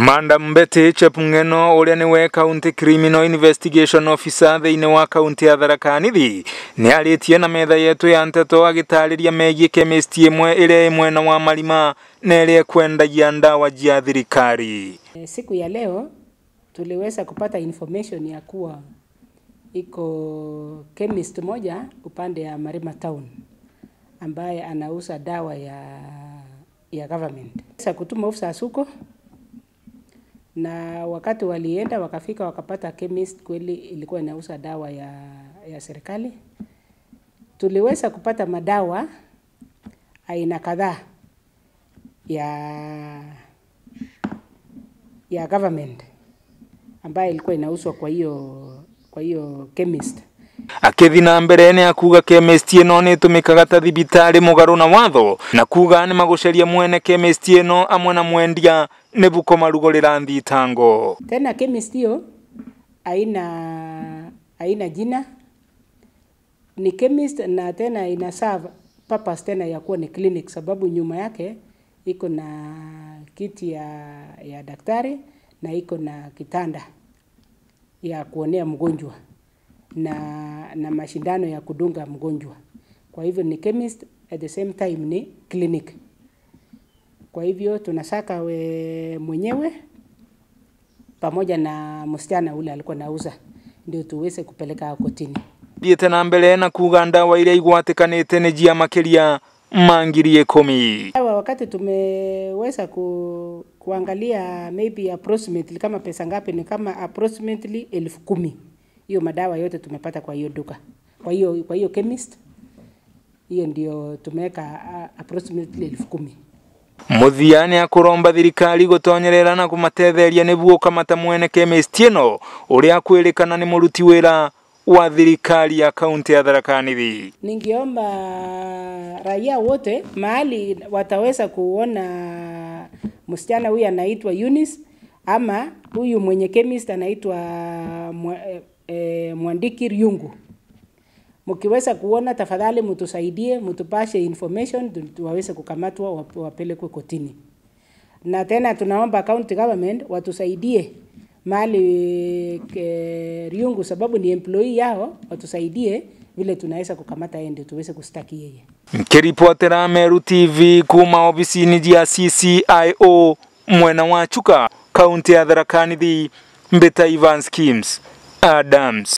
Manda Mbete chepung'eno uria niwe county criminal investigation officer thiini wa county ya tharakanithi ni aritie na metha yetu ya nteto agitariria megie chemist imwe iria imwena wa marima na iria kwendagia ndawa jia thirikari. Eh, siku ya leo tuliweza kupata information ya kuwa iko chemist moja upande ya Marima Town ambaye anauza dawa ya ya government. Sasa kutuma ofisa huko na wakati walienda wakafika wakapata chemist, kweli ilikuwa inauza dawa ya, ya serikali. Tuliweza kupata madawa aina kadhaa ya ya government ambayo ilikuwa inauzwa kwa hiyo kwa hiyo chemist akithi ah, na mbere ene akuga chemist ino ni tumikaga ta thibitari mugaru na watho na kuga ni maguceria mwene chemist ino amwe na mwendia nebuko bukoma lugolera nditango tena chemist hiyo haina haina jina ni chemist na tena ina serve purpose tena ya kuwa ni clinic sababu nyuma yake iko na kiti ya, ya daktari na iko na kitanda ya kuonea mgonjwa na, na mashindano ya kudunga mgonjwa. Kwa hivyo ni chemist at the same time ni clinic. Kwa hivyo tunasaka we mwenyewe pamoja na msichana ule alikuwa nauza ndio tuweze kupeleka kotini. thiete na mbele na kuga ndawa iria igwatikanite ni jia makiria mangirie komi. Hawa wakati tumeweza ku, kuangalia maybe approximately kama pesa ngapi, ni kama approximately elfu kumi hiyo madawa yote tumepata kwa hiyo duka, kwa hiyo kwa hiyo chemist. Hiyo ndio tumeweka approximately elfu kumi muthia nä akåromba thirikari gåtonyerera na kåmatetheria nĩguo kamata mwene kemestieno ũrĩa akwĩrĩkana nĩ mũruti wĩra wa thirikari ya kaunti ya Tharaka Nithi. Ningeomba raia wote mahali wataweza kuona msichana huyu anaitwa Eunice ama huyu mwenye chemist anaitwa eh, eh, Mwandiki Ryungu Mkiweza kuona tafadhali, mtusaidie, mtupashe information tuwaweze kukamatwa, wapelekwe kotini. Na tena tunaomba county government watusaidie mali ke, Riungu sababu ni employee yao, watusaidie vile tunaweza kukamata ende tuweze kustaki yeye. Nkiripotera Meru TV kuma obisini ya CCIO mwena wa Chuka, kaunti ya Tharaka Nithi, Mbeta Evans Kims Adams.